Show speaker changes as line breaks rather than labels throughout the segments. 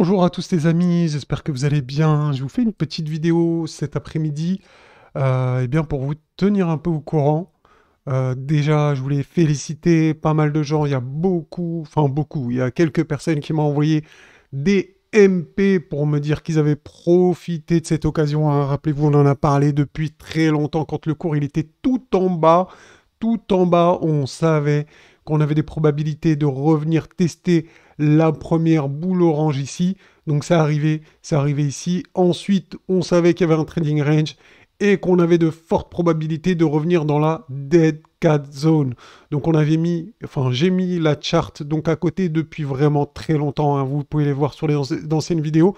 Bonjour à tous les amis, j'espère que vous allez bien. Je vous fais une petite vidéo cet après-midi euh, bien pour vous tenir un peu au courant. Euh, déjà, je voulais féliciter pas mal de gens. Il y a beaucoup, enfin beaucoup, il y a quelques personnes qui m'ont envoyé des MP pour me dire qu'ils avaient profité de cette occasion. Hein. Rappelez-vous, on en a parlé depuis très longtemps quand le cours il était tout en bas. Tout en bas, on savait on avait des probabilités de revenir tester la première boule orange ici. Donc ça arrivait, ça arrivait ici. Ensuite, on savait qu'il y avait un trading range et qu'on avait de fortes probabilités de revenir dans la dead cat zone. Donc on avait mis, enfin j'ai mis la charte donc à côté depuis vraiment très longtemps. Hein. vous pouvez les voir sur les anciennes vidéos.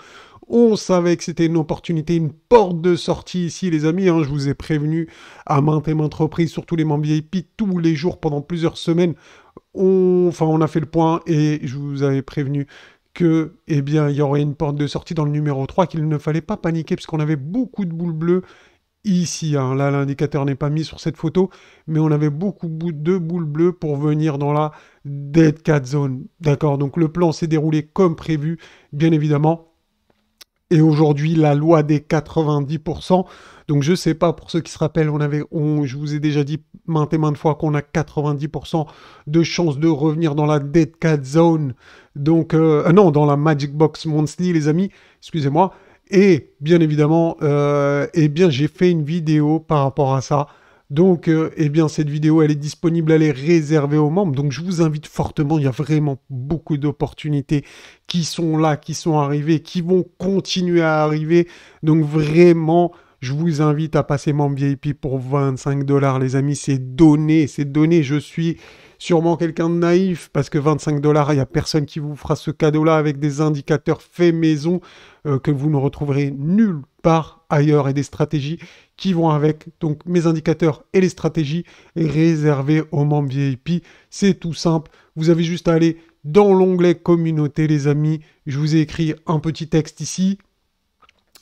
On savait que c'était une opportunité, une porte de sortie ici, les amis. Hein. je vous ai prévenu à maintes et maintes reprises, surtout les membres VIP, tous les jours pendant plusieurs semaines on, enfin, on a fait le point et je vous avais prévenu que, eh bien, il y aurait une porte de sortie dans le numéro 3, qu'il ne fallait pas paniquer puisqu'on avait beaucoup de boules bleues ici. Hein. Là, l'indicateur n'est pas mis sur cette photo, mais on avait beaucoup de boules bleues pour venir dans la Dead Cat Zone. D'accord Donc le plan s'est déroulé comme prévu, bien évidemment et aujourd'hui la loi des 90%. Donc je ne sais pas, pour ceux qui se rappellent, on avait, on, je vous ai déjà dit maintes et maintes fois qu'on a 90% de chances de revenir dans la Dead Cat Zone. Donc euh, euh, non, dans la Magic Box Monthly, les amis, excusez-moi. Et bien évidemment, euh, eh bien j'ai fait une vidéo par rapport à ça. Donc, euh, eh bien, cette vidéo, elle est disponible, elle est réservée aux membres. Donc, je vous invite fortement. Il y a vraiment beaucoup d'opportunités qui sont là, qui sont arrivées, qui vont continuer à arriver. Donc, vraiment, je vous invite à passer mon VIP pour 25 dollars, les amis. C'est donné, c'est donné. Je suis sûrement quelqu'un de naïf parce que 25 dollars, il n'y a personne qui vous fera ce cadeau-là avec des indicateurs faits maison euh, que vous ne retrouverez nulle part ailleurs et des stratégies qui vont avec. Donc mes indicateurs et les stratégies réservées aux membres VIP. C'est tout simple. Vous avez juste à aller dans l'onglet communauté, les amis. Je vous ai écrit un petit texte ici.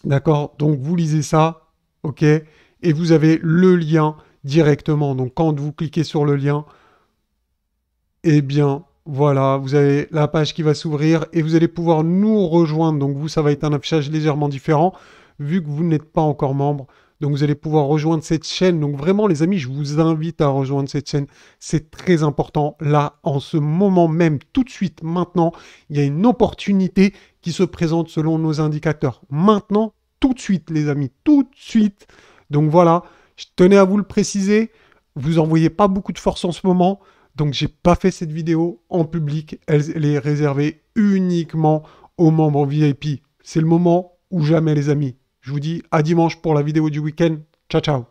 D'accord Donc vous lisez ça, OK Et vous avez le lien directement. Donc quand vous cliquez sur le lien, eh bien voilà, vous avez la page qui va s'ouvrir et vous allez pouvoir nous rejoindre. Donc vous, ça va être un affichage légèrement différent vu que vous n'êtes pas encore membre. Donc vous allez pouvoir rejoindre cette chaîne. Donc vraiment les amis, je vous invite à rejoindre cette chaîne. C'est très important. Là, en ce moment même, tout de suite, maintenant, il y a une opportunité qui se présente selon nos indicateurs. Maintenant, tout de suite, les amis, tout de suite. Donc voilà, je tenais à vous le préciser. Vous envoyez pas beaucoup de force en ce moment, donc j'ai pas fait cette vidéo en public. Elle, elle est réservée uniquement aux membres VIP. C'est le moment ou jamais, les amis. Je vous dis à dimanche pour la vidéo du week-end. Ciao, ciao.